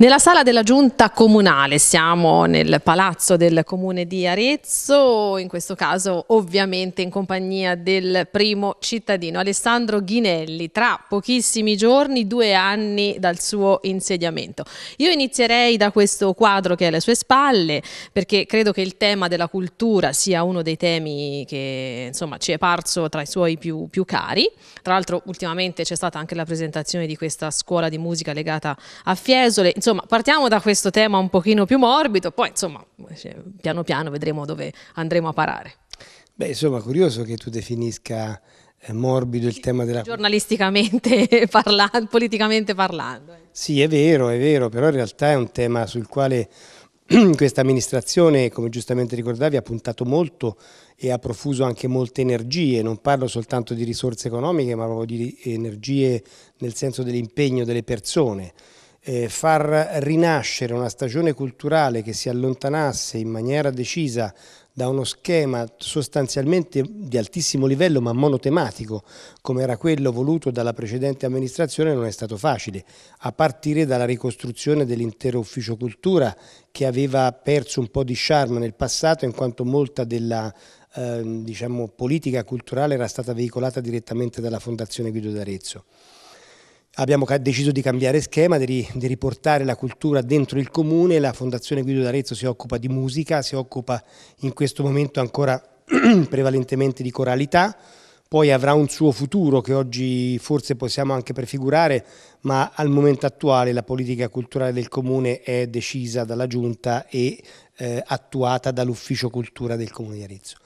Nella sala della giunta comunale, siamo nel palazzo del comune di Arezzo, in questo caso ovviamente in compagnia del primo cittadino Alessandro Ghinelli, tra pochissimi giorni, due anni dal suo insediamento. Io inizierei da questo quadro che è alle sue spalle perché credo che il tema della cultura sia uno dei temi che insomma ci è parso tra i suoi più, più cari. Tra l'altro ultimamente c'è stata anche la presentazione di questa scuola di musica legata a Fiesole, insomma Insomma, partiamo da questo tema un pochino più morbido, poi insomma, cioè, piano piano vedremo dove andremo a parare. Beh, insomma, curioso che tu definisca eh, morbido il tema della... Giornalisticamente parlando, politicamente parlando. Eh. Sì, è vero, è vero, però in realtà è un tema sul quale questa amministrazione, come giustamente ricordavi, ha puntato molto e ha profuso anche molte energie, non parlo soltanto di risorse economiche, ma proprio di eh, energie nel senso dell'impegno delle persone eh, far rinascere una stagione culturale che si allontanasse in maniera decisa da uno schema sostanzialmente di altissimo livello ma monotematico come era quello voluto dalla precedente amministrazione non è stato facile, a partire dalla ricostruzione dell'intero ufficio cultura che aveva perso un po' di charme nel passato in quanto molta della eh, diciamo, politica culturale era stata veicolata direttamente dalla Fondazione Guido d'Arezzo abbiamo deciso di cambiare schema, di, di, riportare la cultura dentro il comune, la Fondazione Guido d'Arezzo si occupa di musica, si occupa in questo momento ancora prevalentemente di coralità, poi avrà un suo futuro che oggi forse possiamo anche prefigurare, ma al momento attuale la politica culturale del comune è decisa dalla giunta e eh, attuata dall'ufficio cultura del comune di Arezzo.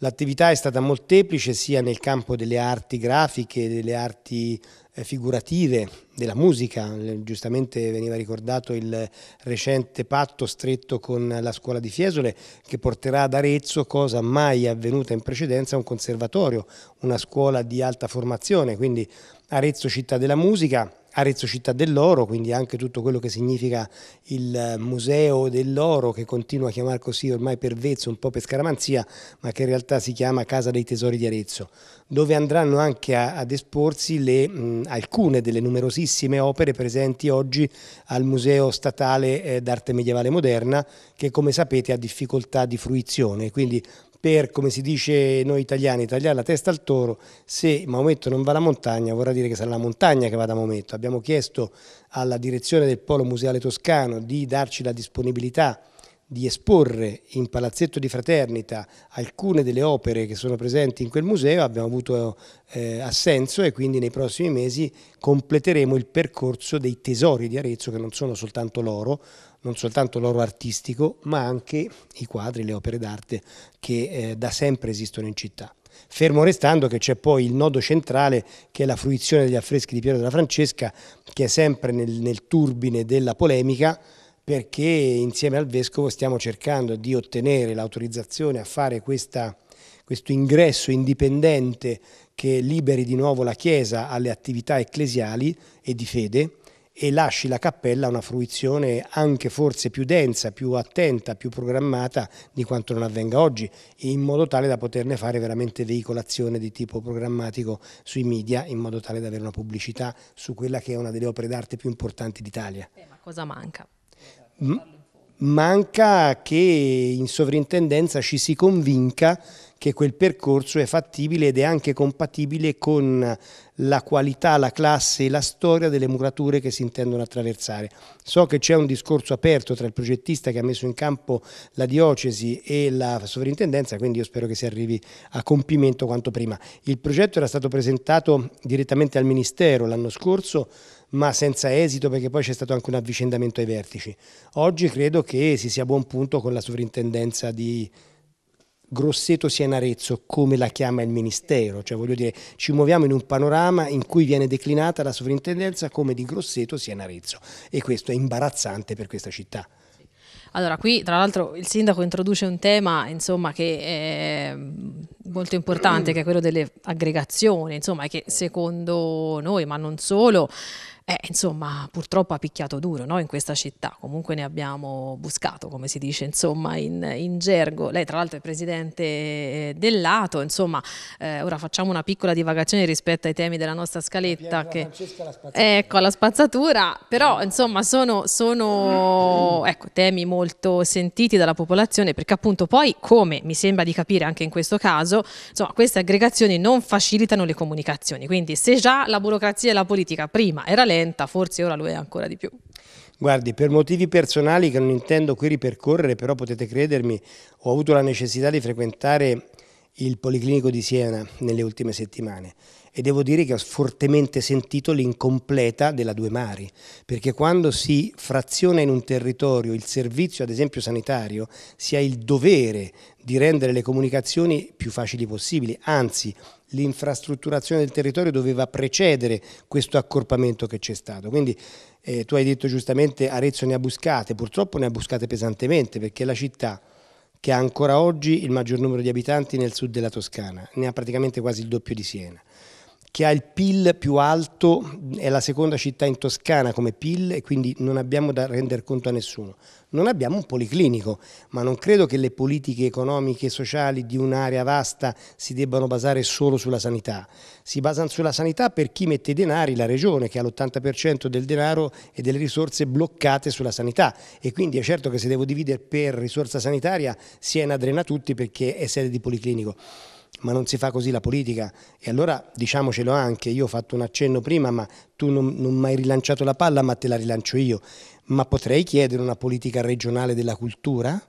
L'attività è stata molteplice sia nel campo delle arti grafiche, delle arti eh, figurative della musica. Giustamente veniva ricordato il recente patto stretto con la scuola di Fiesole che porterà ad Arezzo, cosa mai avvenuta in precedenza, un conservatorio, una scuola di alta formazione, quindi Arezzo città della musica Arezzo Città dell'Oro, quindi anche tutto quello che significa il eh, Museo dell'Oro, che continua a chiamare così ormai per vezzo, un po' per scaramanzia, ma che in realtà si chiama Casa dei Tesori di Arezzo, dove andranno anche a, ad esporsi le, mh, alcune delle numerosissime opere presenti oggi al Museo Statale eh, d'Arte Medievale Moderna, che come sapete ha difficoltà di fruizione, quindi per, come si dice noi italiani, tagliare la testa al toro, se Maometto non va alla montagna vorrà dire che sarà la montagna che va da Maometto. Abbiamo chiesto alla direzione del Polo Museale Toscano di darci la disponibilità di esporre in Palazzetto di Fraternita alcune delle opere che sono presenti in quel museo abbiamo avuto eh, assenso e quindi nei prossimi mesi completeremo il percorso dei tesori di Arezzo che non sono soltanto l'oro, non soltanto l'oro artistico ma anche i quadri, le opere d'arte che eh, da sempre esistono in città. Fermo restando che c'è poi il nodo centrale che è la fruizione degli affreschi di Piero della Francesca che è sempre nel, nel turbine della polemica perché insieme al Vescovo stiamo cercando di ottenere l'autorizzazione a fare questa, questo ingresso indipendente che liberi di nuovo la Chiesa alle attività ecclesiali e di fede e lasci la cappella a una fruizione anche forse più densa, più attenta, più programmata di quanto non avvenga oggi, in modo tale da poterne fare veramente veicolazione di tipo programmatico sui media, in modo tale da avere una pubblicità su quella che è una delle opere d'arte più importanti d'Italia. Eh, ma cosa manca? manca che in sovrintendenza ci si convinca che quel percorso è fattibile ed è anche compatibile con la qualità, la classe e la storia delle murature che si intendono attraversare. So che c'è un discorso aperto tra il progettista che ha messo in campo la diocesi e la sovrintendenza, quindi io spero che si arrivi a compimento quanto prima. Il progetto era stato presentato direttamente al Ministero l'anno scorso, ma senza esito perché poi c'è stato anche un avvicendamento ai vertici. Oggi credo che si sia a buon punto con la sovrintendenza di Grosseto sia in Arezzo, come la chiama il Ministero, cioè voglio dire ci muoviamo in un panorama in cui viene declinata la sovrintendenza come di Grosseto sia in Arezzo e questo è imbarazzante per questa città. Allora, qui tra l'altro il sindaco introduce un tema insomma, che è molto importante, che è quello delle aggregazioni, insomma, che secondo noi, ma non solo, eh, insomma, purtroppo ha picchiato duro no? in questa città, comunque ne abbiamo buscato, come si dice insomma, in, in gergo. Lei tra l'altro è presidente eh, dell'Ato, insomma, eh, ora facciamo una piccola divagazione rispetto ai temi della nostra scaletta. Che... La ecco, alla spazzatura, però insomma sono, sono ecco, temi molto sentiti dalla popolazione perché appunto poi, come mi sembra di capire anche in questo caso, insomma, queste aggregazioni non facilitano le comunicazioni, quindi se già la burocrazia e la politica prima era lei, 30, forse ora lo è ancora di più. Guardi, per motivi personali che non intendo qui ripercorrere, però potete credermi, ho avuto la necessità di frequentare il Policlinico di Siena nelle ultime settimane e devo dire che ho fortemente sentito l'incompleta della Due Mari, perché quando si fraziona in un territorio il servizio, ad esempio sanitario, si ha il dovere di rendere le comunicazioni più facili possibili, anzi l'infrastrutturazione del territorio doveva precedere questo accorpamento che c'è stato. Quindi eh, tu hai detto giustamente Arezzo ne ha buscate, purtroppo ne ha buscate pesantemente perché la città che ha ancora oggi il maggior numero di abitanti nel sud della Toscana, ne ha praticamente quasi il doppio di Siena, che ha il PIL più alto, è la seconda città in Toscana come PIL e quindi non abbiamo da rendere conto a nessuno. Non abbiamo un policlinico, ma non credo che le politiche economiche e sociali di un'area vasta si debbano basare solo sulla sanità. Si basano sulla sanità per chi mette i denari, la regione che ha l'80% del denaro e delle risorse bloccate sulla sanità e quindi è certo che se devo dividere per risorsa sanitaria Siena drena tutti perché è sede di policlinico ma non si fa così la politica e allora diciamocelo anche, io ho fatto un accenno prima ma tu non, non mi hai rilanciato la palla ma te la rilancio io, ma potrei chiedere una politica regionale della cultura?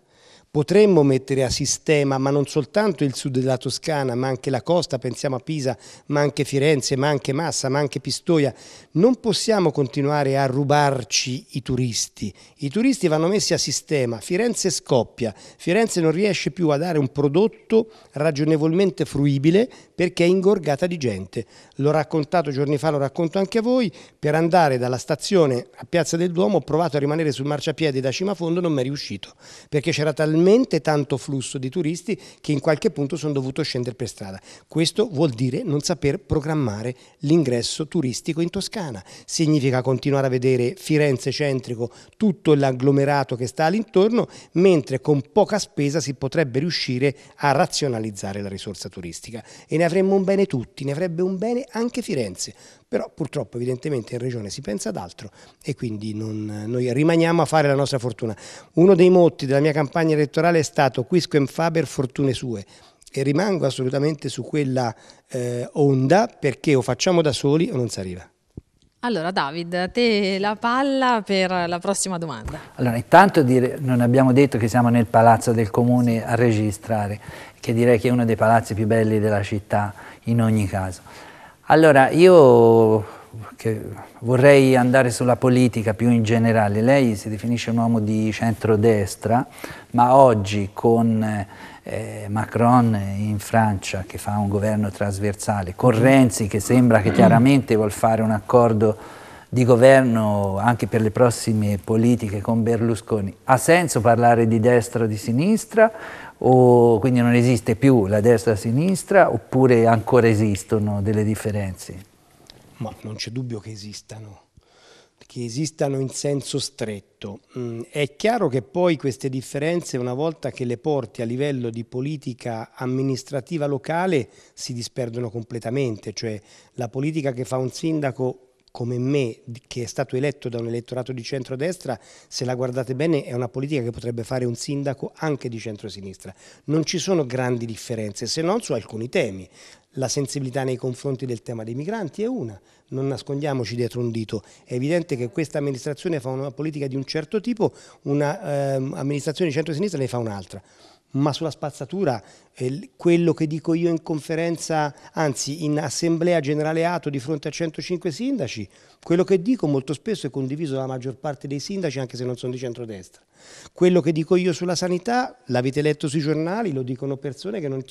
Potremmo mettere a sistema, ma non soltanto il sud della Toscana, ma anche la costa, pensiamo a Pisa, ma anche Firenze, ma anche Massa, ma anche Pistoia. Non possiamo continuare a rubarci i turisti. I turisti vanno messi a sistema. Firenze scoppia. Firenze non riesce più a dare un prodotto ragionevolmente fruibile perché è ingorgata di gente. L'ho raccontato giorni fa, lo racconto anche a voi. Per andare dalla stazione a Piazza del Duomo ho provato a rimanere sul marciapiede da Cimafondo, non mi è riuscito perché c'era talmente talmente tanto flusso di turisti che in qualche punto sono dovuto scendere per strada. Questo vuol dire non saper programmare l'ingresso turistico in Toscana. Significa continuare a vedere Firenze centrico, tutto l'agglomerato che sta all'intorno, mentre con poca spesa si potrebbe riuscire a razionalizzare la risorsa turistica. E ne avremmo un bene tutti, ne avrebbe un bene anche Firenze però purtroppo evidentemente in regione si pensa ad altro e quindi non, noi rimaniamo a fare la nostra fortuna. Uno dei motti della mia campagna elettorale è stato quisquem faber fortune sue e rimango assolutamente su quella eh, onda perché o facciamo da soli o non si arriva. Allora David, a te la palla per la prossima domanda. Allora intanto dire, non abbiamo detto che siamo nel palazzo del comune a registrare, che direi che è uno dei palazzi più belli della città in ogni caso. Allora, io vorrei andare sulla politica più in generale. Lei si definisce un uomo di centrodestra, ma oggi con eh, Macron in Francia che fa un governo trasversale, con Renzi che sembra che chiaramente vuol fare un accordo di governo anche per le prossime politiche con Berlusconi, ha senso parlare di destra o di sinistra o quindi non esiste più la destra e la sinistra oppure ancora esistono delle differenze? Ma non c'è dubbio che esistano che esistano in senso stretto. Mm, è chiaro che poi queste differenze, una volta che le porti a livello di politica amministrativa locale, si disperdono completamente, cioè la politica che fa un sindaco come me, che è stato eletto da un elettorato di centrodestra, se la guardate bene è una politica che potrebbe fare un sindaco anche di centrosinistra. Non ci sono grandi differenze, se non su alcuni temi. La sensibilità nei confronti del tema dei migranti è una, non nascondiamoci dietro un dito. È evidente che questa amministrazione fa una politica di un certo tipo, un'amministrazione ehm, eh, di centrosinistra ne fa un'altra ma sulla spazzatura eh, quello che dico io in conferenza, anzi in assemblea generale ATO di fronte a 105 sindaci, quello che dico molto spesso è condiviso dalla maggior parte dei sindaci anche se non sono di centrodestra. Quello che dico io sulla sanità l'avete letto sui giornali, lo dicono persone che non,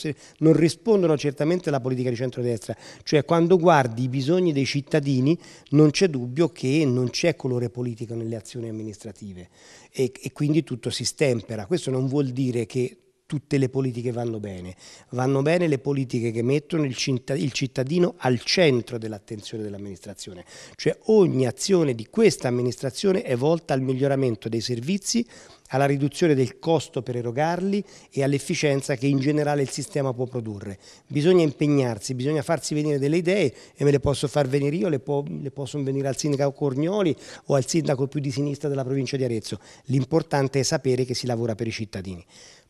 non rispondono certamente alla politica di centrodestra, cioè quando guardi i bisogni dei cittadini non c'è dubbio che non c'è colore politico nelle azioni amministrative e, e quindi tutto si stempera. Questo non vuol dire che tutte le politiche vanno bene, vanno bene le politiche che mettono il cittadino al centro dell'attenzione dell'amministrazione, cioè ogni azione di questa amministrazione è volta al miglioramento dei servizi, alla riduzione del costo per erogarli e all'efficienza che in generale il sistema può produrre. Bisogna impegnarsi, bisogna farsi venire delle idee e me le posso far venire io, le, può, le possono venire al sindaco Cornioli o al sindaco più di sinistra della provincia di Arezzo. L'importante è sapere che si lavora per i cittadini.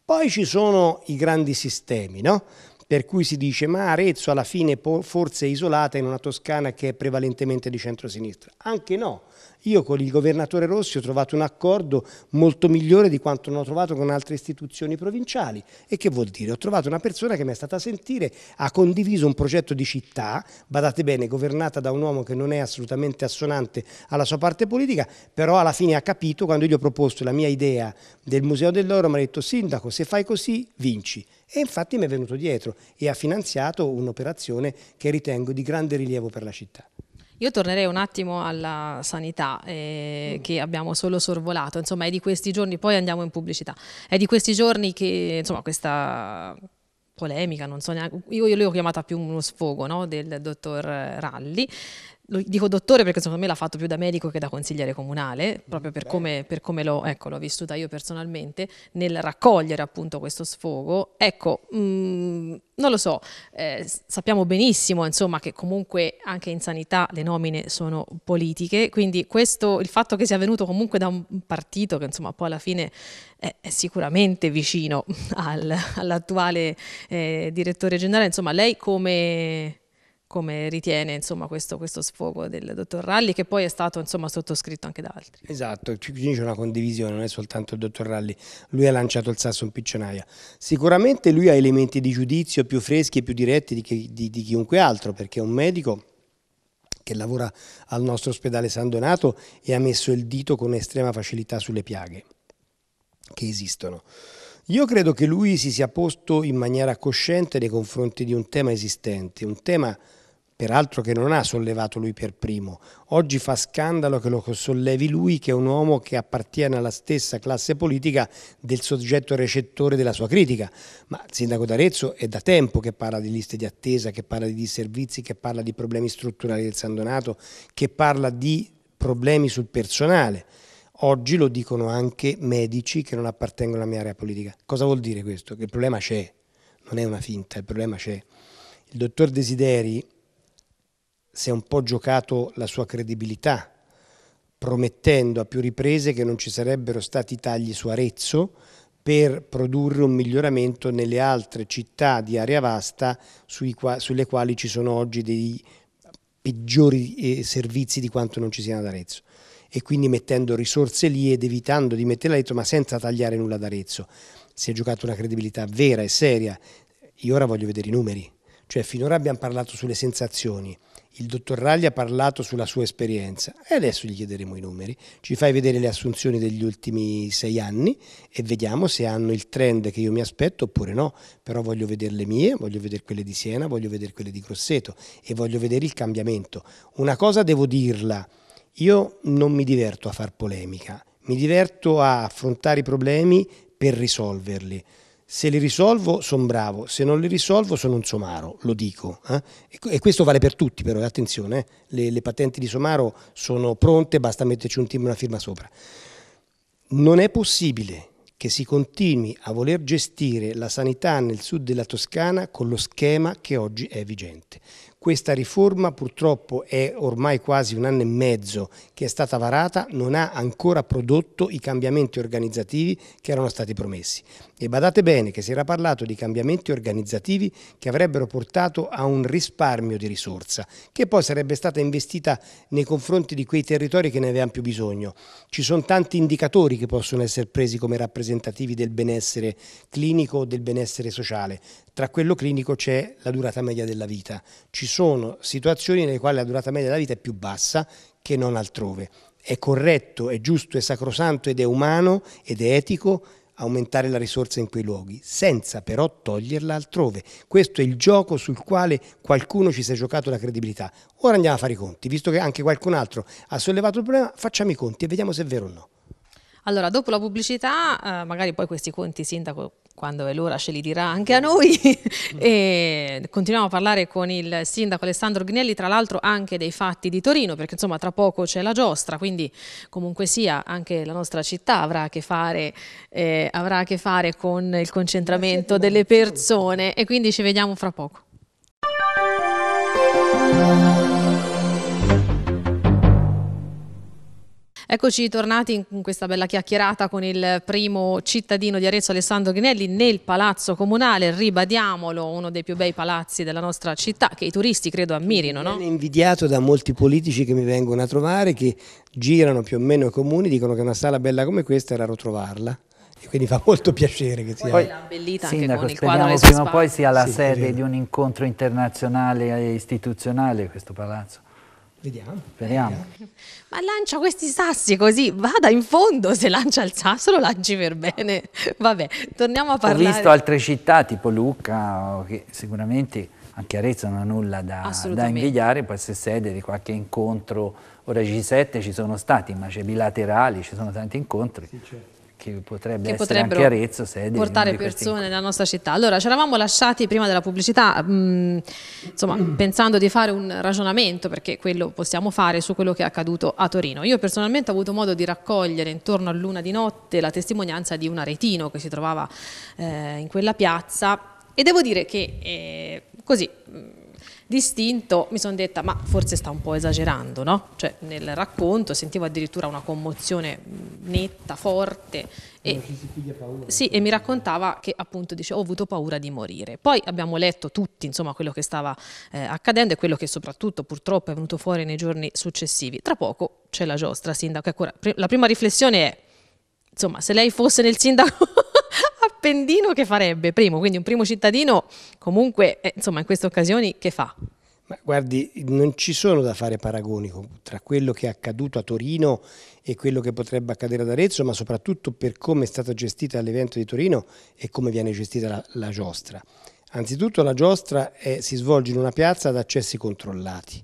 Poi ci sono i grandi sistemi, no? per cui si dice ma Arezzo alla fine forse è isolata in una Toscana che è prevalentemente di centrosinistra. Anche no, io con il governatore Rossi ho trovato un accordo molto migliore di quanto non ho trovato con altre istituzioni provinciali. E che vuol dire? Ho trovato una persona che mi è stata a sentire, ha condiviso un progetto di città, badate bene, governata da un uomo che non è assolutamente assonante alla sua parte politica, però alla fine ha capito, quando io gli ho proposto la mia idea del Museo dell'Oro, mi ha detto sindaco, se fai così vinci. E infatti mi è venuto dietro e ha finanziato un'operazione che ritengo di grande rilievo per la città. Io tornerei un attimo alla sanità eh, mm. che abbiamo solo sorvolato, insomma è di questi giorni, poi andiamo in pubblicità, è di questi giorni che insomma questa polemica, non so neanche, io, io l'ho chiamata più uno sfogo no? del dottor Ralli, lo dico dottore perché secondo me l'ha fatto più da medico che da consigliere comunale, mm, proprio per come, per come l'ho, ecco, l'ho vissuta io personalmente, nel raccogliere appunto questo sfogo. Ecco, mh, mm, non lo so, eh, sappiamo benissimo insomma che comunque anche in sanità le nomine sono politiche, quindi questo, il fatto che sia venuto comunque da un partito che insomma poi alla fine è, è sicuramente vicino al, all'attuale eh, direttore generale, insomma lei come come ritiene insomma, questo, questo, sfogo del dottor Ralli, che poi è stato insomma, sottoscritto anche da altri. Esatto, quindi c'è una condivisione, non è soltanto il dottor Ralli, lui ha lanciato il sasso in piccionaia. Sicuramente lui ha elementi di giudizio più freschi e più diretti di, di, di chiunque altro, perché è un medico che lavora al nostro ospedale San Donato e ha messo il dito con estrema facilità sulle piaghe che esistono. Io credo che lui si sia posto in maniera cosciente nei confronti di un tema esistente, un tema peraltro che non ha sollevato lui per primo. Oggi fa scandalo che lo sollevi lui, che è un uomo che appartiene alla stessa classe politica del soggetto recettore della sua critica. Ma il sindaco d'Arezzo è da tempo che parla di liste di attesa, che parla di disservizi, che parla di problemi strutturali del San Donato, che parla di problemi sul personale. Oggi lo dicono anche medici che non appartengono alla mia area politica. Cosa vuol dire questo? Che il problema c'è, non è una finta, il problema c'è. Il dottor Desideri, si è un po' giocato la sua credibilità, promettendo a più riprese che non ci sarebbero stati tagli su Arezzo per produrre un miglioramento nelle altre città di area vasta qua, sulle quali ci sono oggi dei peggiori eh, servizi di quanto non ci siano ad Arezzo e quindi mettendo risorse lì ed evitando di metterla dentro ma senza tagliare nulla ad Arezzo. Si è giocata una credibilità vera e seria. Io ora voglio vedere i numeri, cioè finora abbiamo parlato sulle sensazioni, il dottor Ragli ha parlato sulla sua esperienza e adesso gli chiederemo i numeri. Ci fai vedere le assunzioni degli ultimi sei anni e vediamo se hanno il trend che io mi aspetto oppure no, però voglio vedere le mie, voglio vedere quelle di Siena, voglio vedere quelle di Grosseto e voglio vedere il cambiamento. Una cosa devo dirla, io non mi diverto a far polemica, mi diverto a affrontare i problemi per risolverli se li risolvo sono bravo, se non li risolvo sono un somaro, lo dico. Eh? E questo vale per tutti però, eh, attenzione, eh? le, le, patenti di somaro sono pronte, basta metterci un team e una firma sopra. Non è possibile che si continui a voler gestire la sanità nel sud della Toscana con lo schema che oggi è vigente. Questa riforma purtroppo è ormai quasi un anno e mezzo che è stata varata, non ha ancora prodotto i cambiamenti organizzativi che erano stati promessi. E badate bene che si era parlato di cambiamenti organizzativi che avrebbero portato a un risparmio di risorsa, che poi sarebbe stata investita nei confronti di quei territori che ne avevano più bisogno. Ci sono tanti indicatori che possono essere presi come rappresentativi del benessere clinico o del benessere sociale. Tra quello clinico c'è la durata media della vita. Ci sono situazioni nelle quali la durata media della vita è più bassa che non altrove. È corretto, è giusto, è sacrosanto ed è umano ed è etico aumentare la risorsa in quei luoghi, senza però toglierla altrove. Questo è il gioco sul quale qualcuno ci si è giocato la credibilità. Ora andiamo a fare i conti, visto che anche qualcun altro ha sollevato il problema, facciamo i conti e vediamo se è vero o no. Allora, dopo la pubblicità, eh, magari poi questi conti, Sindaco, quando è l'ora ce li dirà anche a noi. e continuiamo a parlare con il sindaco Alessandro Grinelli, tra l'altro anche dei fatti di Torino, perché insomma tra poco c'è la giostra, quindi comunque sia anche la nostra città avrà a che fare, eh, a che fare con il concentramento delle persone e quindi ci vediamo fra poco. Eccoci tornati in questa bella chiacchierata con il primo cittadino di Arezzo Alessandro Ghinelli nel Palazzo Comunale, ribadiamolo, uno dei più bei palazzi della nostra città che i turisti credo ammirino. No? Viene invidiato da molti politici che mi vengono a trovare, che girano più o meno i comuni, dicono che una sala bella come questa è raro trovarla quindi fa molto piacere che sia. Poi l'ha abbellita anche con il quadro prima o poi sia la sì, sede così. di un incontro internazionale e istituzionale questo palazzo. Vediamo, vediamo. Ma lancia questi sassi così, vada in fondo, se lancia il sasso lo lanci per bene. Vabbè, torniamo a parlare. Ho visto altre città, tipo Lucca, che sicuramente anche Arezzo non ha nulla da, da invidiare, può essere sede di qualche incontro, ora G7 ci sono stati, ma c'è bilaterali, ci sono tanti incontri. Sì, certo che potrebbe che essere anche Arezzo sede portare persone nella nostra città. Allora, ci eravamo lasciati prima della pubblicità, mh, mm, insomma, mm. pensando di fare un ragionamento, perché quello possiamo fare su quello che è accaduto a Torino. Io personalmente ho avuto modo di raccogliere intorno a luna di notte la testimonianza di un aretino che si trovava eh, in quella piazza e devo dire che eh, così mm, distinto, mi sono detta ma forse sta un po' esagerando, no? Cioè nel racconto sentivo addirittura una commozione netta, forte e, sì, e mi raccontava che appunto dice ho avuto paura di morire. Poi abbiamo letto tutti insomma quello che stava eh, accadendo e quello che soprattutto purtroppo è venuto fuori nei giorni successivi. Tra poco c'è la giostra sindaco, Ancora, ecco, la prima riflessione è insomma se lei fosse nel sindaco Appendino che farebbe? Primo, quindi un primo cittadino comunque, eh, insomma, in queste occasioni che fa? Ma guardi, non ci sono da fare paragoni tra quello che è accaduto a Torino e quello che potrebbe accadere ad Arezzo, ma soprattutto per come è stata gestita l'evento di Torino e come viene gestita la, la giostra. Anzitutto la giostra è, eh, si svolge in una piazza ad accessi controllati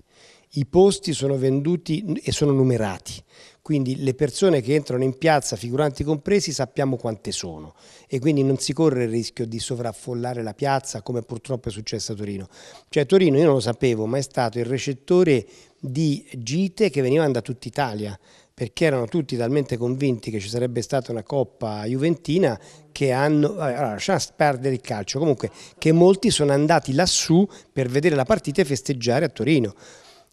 i posti sono venduti e sono numerati, quindi le persone che entrano in piazza, figuranti compresi, sappiamo quante sono e quindi non si corre il rischio di sovraffollare la piazza come purtroppo è successo a Torino. Cioè Torino io non lo sapevo, ma è stato il recettore di gite che venivano da tutta Italia perché erano tutti talmente convinti che ci sarebbe stata una coppa juventina che hanno, allora lasciamo perdere il calcio, comunque che molti sono andati lassù per vedere la partita e festeggiare a Torino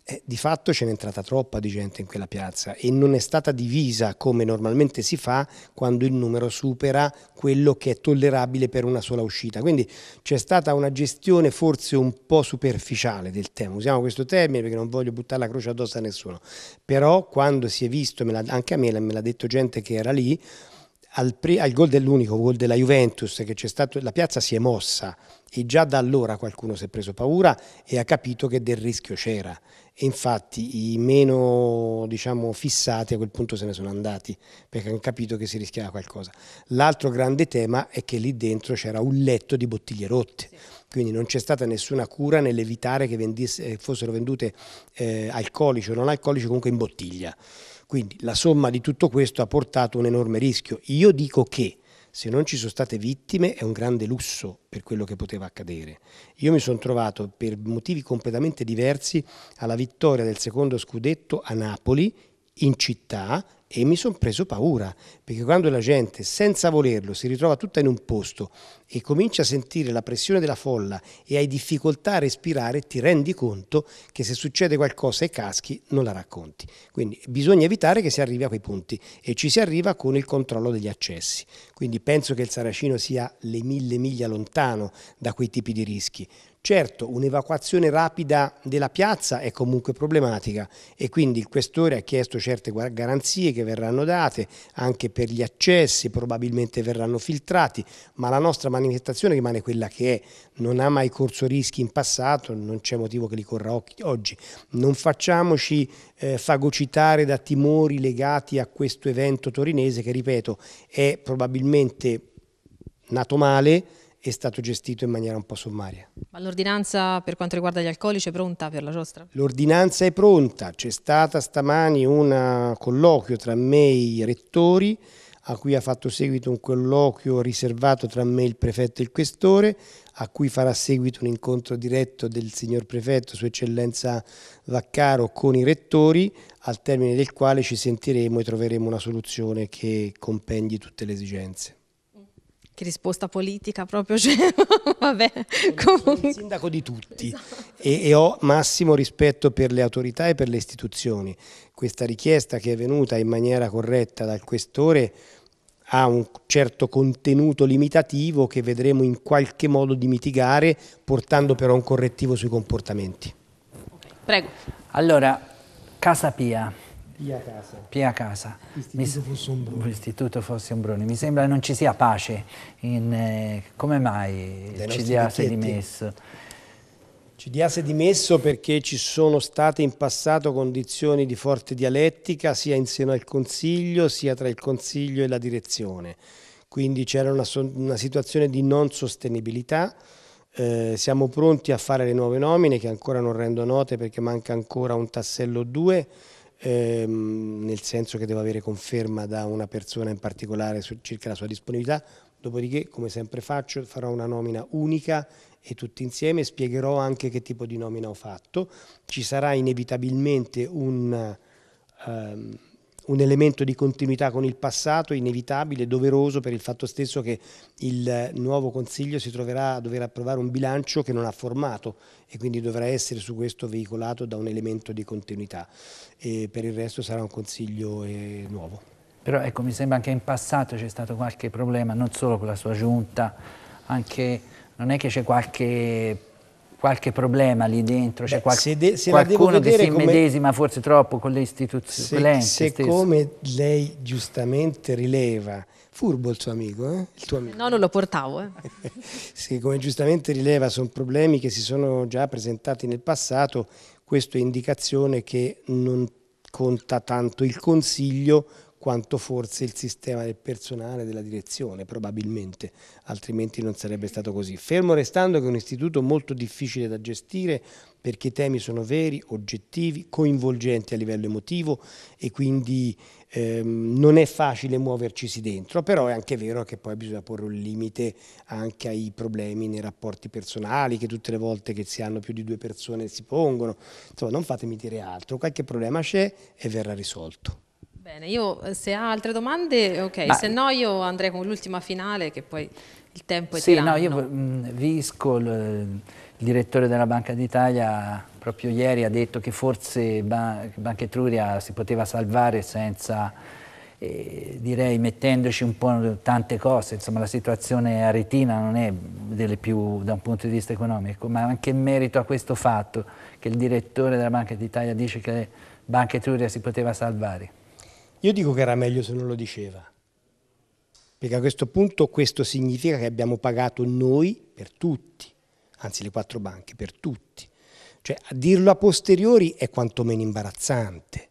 eh, di fatto ce n'è entrata troppa di gente in quella piazza e non è stata divisa come normalmente si fa quando il numero supera quello che è tollerabile per una sola uscita. Quindi c'è stata una gestione forse un po' superficiale del tema, usiamo questo termine perché non voglio buttare la croce addosso a nessuno, però quando si è visto, anche a me me l'ha detto gente che era lì, al, pre, al gol dell'unico gol della Juventus che c'è stato, la piazza si è mossa e già da allora qualcuno si è preso paura e ha capito che del rischio c'era e infatti i meno diciamo, fissati a quel punto se ne sono andati perché hanno capito che si rischiava qualcosa. L'altro grande tema è che lì dentro c'era un letto di bottiglie rotte. Sì quindi non c'è stata nessuna cura nell'evitare che vendisse, eh, fossero vendute eh, alcolici o non alcolici comunque in bottiglia. Quindi la somma di tutto questo ha portato un enorme rischio. Io dico che se non ci sono state vittime è un grande lusso per quello che poteva accadere. Io mi sono trovato per motivi completamente diversi alla vittoria del secondo scudetto a Napoli in città e mi sono preso paura, perché quando la gente senza volerlo si ritrova tutta in un posto e comincia a sentire la pressione della folla e hai difficoltà a respirare, ti rendi conto che se succede qualcosa e caschi non la racconti. Quindi bisogna evitare che si arrivi a quei punti e ci si arriva con il controllo degli accessi. Quindi penso che il Saracino sia le mille miglia lontano da quei tipi di rischi. Certo, un'evacuazione rapida della piazza è comunque problematica e quindi il questore ha chiesto certe garanzie che verranno date anche per gli accessi, probabilmente verranno filtrati, ma la nostra manifestazione rimane quella che è, non ha mai corso rischi in passato, non c'è motivo che li corra oggi. Non facciamoci eh, fagocitare da timori legati a questo evento torinese che, ripeto, è probabilmente nato male, è stato gestito in maniera un po' sommaria. Ma l'ordinanza per quanto riguarda gli alcolici è pronta per la giostra? L'ordinanza è pronta, c'è stata stamani un colloquio tra me e i rettori a cui ha fatto seguito un colloquio riservato tra me, il prefetto e il questore, a cui farà seguito un incontro diretto del signor prefetto, Sua Eccellenza Vaccaro, con i rettori, al termine del quale ci sentiremo e troveremo una soluzione che compendi tutte le esigenze che risposta politica proprio c'è, cioè, vabbè. Sono il sindaco di tutti esatto. e, e ho massimo rispetto per le autorità e per le istituzioni. Questa richiesta che è venuta in maniera corretta dal questore ha un certo contenuto limitativo che vedremo in qualche modo di mitigare portando però un correttivo sui comportamenti. Prego. Allora, Casa Pia, Pia Casa. Pia Casa. Istituto Fossombroni. Istituto Fossombroni. Mi sembra che non ci sia pace. In, eh, come mai il CDA si è dimesso? Il CDA si è dimesso perché ci sono state in passato condizioni di forte dialettica sia in seno al Consiglio sia tra il Consiglio e la direzione. Quindi c'era una, una situazione di non sostenibilità. Eh, siamo pronti a fare le nuove nomine che ancora non rendo note perché manca ancora un tassello o due ehm, nel senso che devo avere conferma da una persona in particolare circa la sua disponibilità, dopodiché come sempre faccio farò una nomina unica e tutti insieme spiegherò anche che tipo di nomina ho fatto, ci sarà inevitabilmente un... Ehm, un elemento di continuità con il passato inevitabile, doveroso per il fatto stesso che il nuovo Consiglio si troverà a dover approvare un bilancio che non ha formato e quindi dovrà essere su questo veicolato da un elemento di continuità e per il resto sarà un Consiglio eh, nuovo. Però ecco, mi sembra che in passato c'è stato qualche problema, non solo con la sua giunta, anche non è che c'è qualche qualche problema lì dentro, Beh, qual se de se qualcuno che si immedesima come... forse troppo con le istituzioni. Se, se come lei giustamente rileva, furbo il suo amico, eh? il tuo amico. No, non lo portavo. Eh. se come giustamente rileva sono problemi che si sono già presentati nel passato, questo è indicazione che non conta tanto il Consiglio quanto forse il sistema del personale della direzione, probabilmente, altrimenti non sarebbe stato così. Fermo restando che è un istituto molto difficile da gestire perché i temi sono veri, oggettivi, coinvolgenti a livello emotivo e quindi ehm, non è facile muovercisi dentro, però è anche vero che poi bisogna porre un limite anche ai problemi nei rapporti personali, che tutte le volte che si hanno più di due persone si pongono. Insomma, non fatemi dire altro, qualche problema c'è e verrà risolto. Bene, io eh, se ha altre domande, ok, Ma, se no io andrei con l'ultima finale che poi il tempo è sì, tiranno. Sì, no, io mm, Visco, il, il direttore della Banca d'Italia, proprio ieri ha detto che forse Ban Banca Etruria si poteva salvare senza, eh, direi, mettendoci un po' tante cose, insomma la situazione aretina non è delle più da un punto di vista economico, ma anche in merito a questo fatto che il direttore della Banca d'Italia dice che Banca Etruria si poteva salvare. Io dico che era meglio se non lo diceva, perché a questo punto questo significa che abbiamo pagato noi per tutti, anzi le quattro banche, per tutti. Cioè a dirlo a posteriori è quantomeno imbarazzante.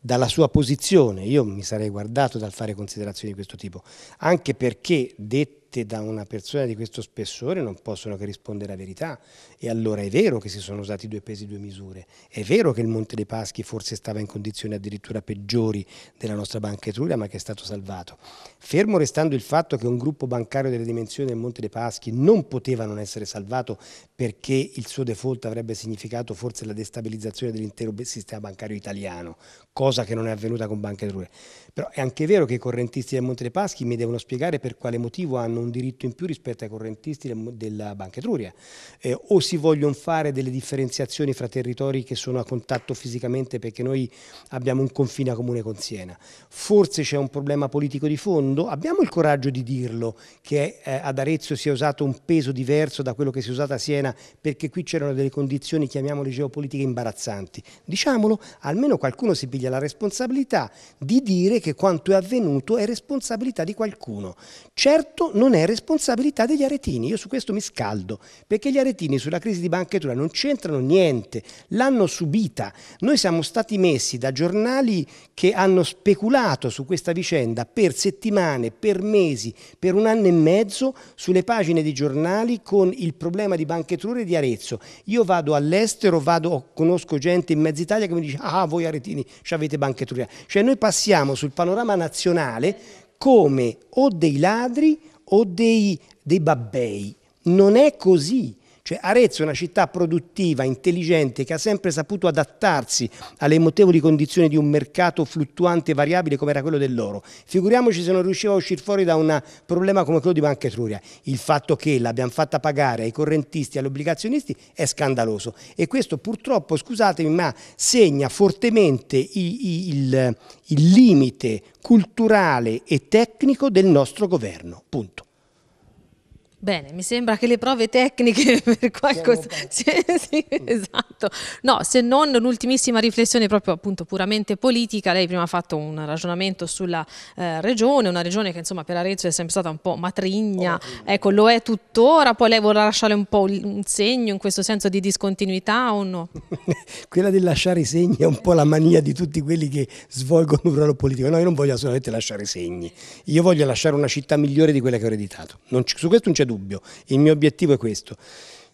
Dalla sua posizione io mi sarei guardato dal fare considerazioni di questo tipo, anche perché detto dette da una persona di questo spessore non possono che rispondere a verità. E allora è vero che si sono usati due pesi e due misure, è vero che il Monte dei Paschi forse stava in condizioni addirittura peggiori della nostra banca Etruria, ma che è stato salvato. Fermo restando il fatto che un gruppo bancario delle dimensioni del Monte dei Paschi non poteva non essere salvato perché il suo default avrebbe significato forse la destabilizzazione dell'intero sistema bancario italiano, cosa che non è avvenuta con Banca Etruria. Però è anche vero che i correntisti del Monte dei Paschi mi devono spiegare per quale motivo hanno abbiamo un diritto in più rispetto ai correntisti della Banca Etruria, eh, o si vogliono fare delle differenziazioni fra territori che sono a contatto fisicamente perché noi abbiamo un confine comune con Siena. Forse c'è un problema politico di fondo, abbiamo il coraggio di dirlo, che eh, ad Arezzo si è usato un peso diverso da quello che si è usato a Siena perché qui c'erano delle condizioni, chiamiamole geopolitiche, imbarazzanti. Diciamolo, almeno qualcuno si piglia la responsabilità di dire che quanto è avvenuto è responsabilità di qualcuno. Certo non non è responsabilità degli aretini. Io su questo mi scaldo, perché gli aretini sulla crisi di Banchetura non c'entrano niente, l'hanno subita. Noi siamo stati messi da giornali che hanno speculato su questa vicenda per settimane, per mesi, per un anno e mezzo sulle pagine di giornali con il problema di Banchetura e di Arezzo. Io vado all'estero, vado, conosco gente in mezza Italia che mi dice ah voi aretini ci avete Banchetura. Cioè noi passiamo sul panorama nazionale come o dei ladri o dei, dei babbei. Non è così. Cioè, Arezzo è una città produttiva, intelligente, che ha sempre saputo adattarsi alle mutevoli condizioni di un mercato fluttuante e variabile come era quello dell'oro. Figuriamoci se non riusciva a uscire fuori da un problema come quello di Banca Etruria. Il fatto che l'abbiamo fatta pagare ai correntisti e agli obbligazionisti è scandaloso e questo purtroppo, scusatemi, ma segna fortemente il, il, limite culturale e tecnico del nostro governo. Punto. Bene, mi sembra che le prove tecniche per qualcosa... Sì, sì, mm. esatto. No, se non un'ultimissima riflessione proprio appunto puramente politica, lei prima ha fatto un ragionamento sulla eh, regione, una regione che insomma per Arezzo è sempre stata un po' matrigna, oh, ecco lo è tuttora, poi lei vorrà lasciare un po' un segno in questo senso di discontinuità o no? Quella del lasciare segni è un po' la mania di tutti quelli che svolgono un ruolo politico, no io non voglio assolutamente lasciare segni, io voglio lasciare una città migliore di quella che ho ereditato, non, su questo non c'è dubbio. Il mio obiettivo è questo.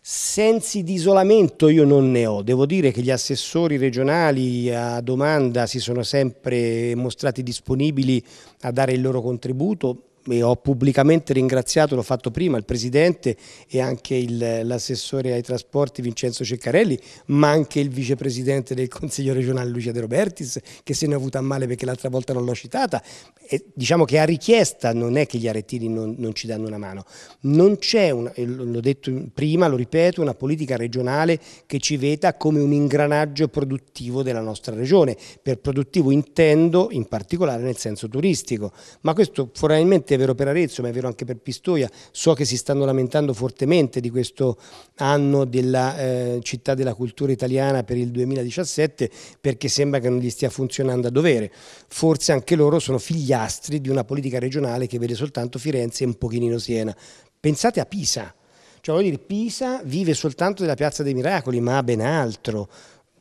Sensi di isolamento io non ne ho, devo dire che gli assessori regionali a domanda si sono sempre mostrati disponibili a dare il loro contributo, e ho pubblicamente ringraziato, l'ho fatto prima, il Presidente e anche l'assessore ai trasporti Vincenzo Ceccarelli, ma anche il Vicepresidente del Consiglio regionale Lucia De Robertis, che se ne è avuta a male perché l'altra volta non l'ho citata. E diciamo che a richiesta non è che gli arettini non, non ci danno una mano. Non c'è, l'ho detto prima, lo ripeto, una politica regionale che ci veda come un ingranaggio produttivo della nostra regione. Per produttivo intendo in particolare nel senso turistico, ma questo probabilmente è vero per Arezzo, ma è vero anche per Pistoia. So che si stanno lamentando fortemente di questo anno della eh, città della cultura italiana per il 2017 perché sembra che non gli stia funzionando a dovere. Forse anche loro sono figliastri di una politica regionale che vede soltanto Firenze e un pochino Siena. Pensate a Pisa. Cioè, voglio dire, Pisa vive soltanto della Piazza dei Miracoli, ma ha ben altro.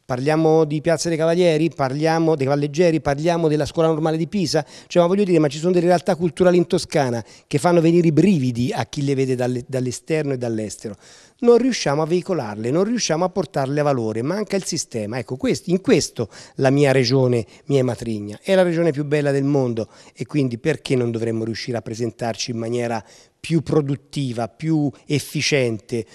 Parliamo di Piazza dei Cavalieri, parliamo dei Cavalleggeri, parliamo della scuola normale di Pisa, cioè ma voglio dire, ma ci sono delle realtà culturali in Toscana che fanno venire i brividi a chi le vede dall'esterno e dall'estero. Non riusciamo a veicolarle, non riusciamo a portarle a valore, manca il sistema. Ecco, in questo la mia regione mia matrigna, è la regione più bella del mondo e quindi perché non dovremmo riuscire a presentarci in maniera più produttiva, più efficiente,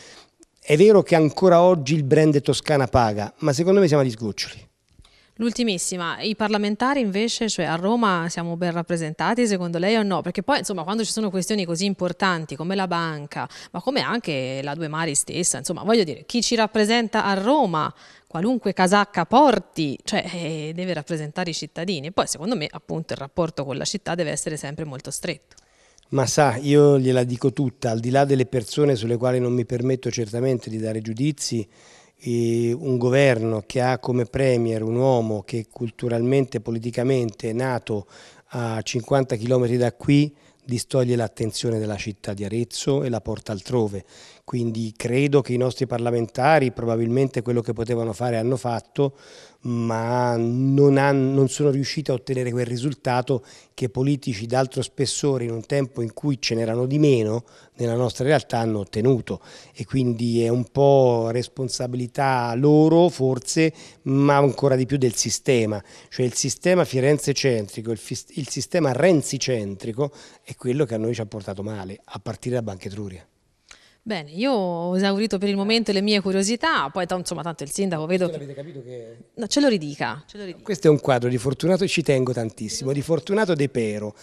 è vero che ancora oggi il brand Toscana paga, ma secondo me siamo agli sgoccioli. L'ultimissima, i parlamentari invece, cioè a Roma siamo ben rappresentati secondo lei o no? Perché poi insomma quando ci sono questioni così importanti come la banca, ma come anche la Due Mari stessa, insomma voglio dire, chi ci rappresenta a Roma, qualunque casacca porti, cioè eh, deve rappresentare i cittadini. E poi secondo me appunto il rapporto con la città deve essere sempre molto stretto. Ma sa, io gliela dico tutta, al di là delle persone sulle quali non mi permetto certamente di dare giudizi, un governo che ha come premier un uomo che culturalmente, politicamente è nato a 50 km da qui, distoglie l'attenzione dalla città di Arezzo e la porta altrove. Quindi credo che i nostri parlamentari probabilmente quello che potevano fare hanno fatto, ma non, hanno, non sono riusciti a ottenere quel risultato che politici d'altro spessore in un tempo in cui ce n'erano di meno nella nostra realtà hanno ottenuto e quindi è un po' responsabilità loro forse, ma ancora di più del sistema, cioè il sistema firenzecentrico, il, il sistema Renzi-centrico è quello che a noi ci ha portato male, a partire da Banca Etruria. Bene, io ho esaurito per il momento le mie curiosità, poi insomma tanto il sindaco vedo... Che... Avete capito che... No, ce lo ridica. Ce lo ridica. Questo è un quadro di Fortunato, ci tengo tantissimo, di Fortunato De Pero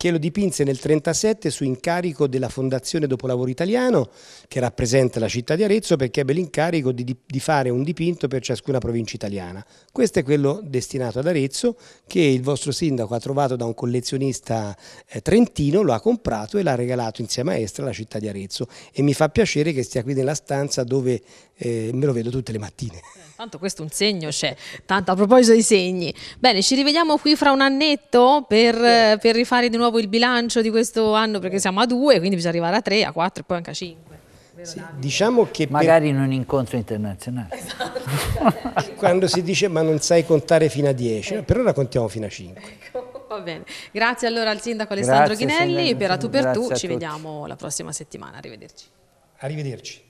che lo dipinse nel 1937 su incarico della Fondazione Dopolavoro Italiano, che rappresenta la città di Arezzo, perché ebbe l'incarico di, di, fare un dipinto per ciascuna provincia italiana. Questo è quello destinato ad Arezzo, che il vostro sindaco ha trovato da un collezionista eh, trentino, lo ha comprato e l'ha regalato insieme a Estra alla città di Arezzo. E mi fa piacere che stia qui nella stanza dove eh, me lo vedo tutte le mattine. Eh, tanto questo è un segno c'è, tanto a proposito dei segni. Bene, ci rivediamo qui fra un annetto per, eh. per rifare di nuovo il bilancio di questo anno perché siamo a due, quindi bisogna arrivare a tre, a quattro e poi anche a cinque. Sì, diciamo che magari per... in un incontro internazionale esatto. quando si dice ma non sai contare fino a 10 eh. Ecco. però la contiamo fino a 5 ecco, va bene grazie allora al sindaco Alessandro grazie, Ghinelli sindaco, per a tu per tu ci tutti. vediamo la prossima settimana arrivederci arrivederci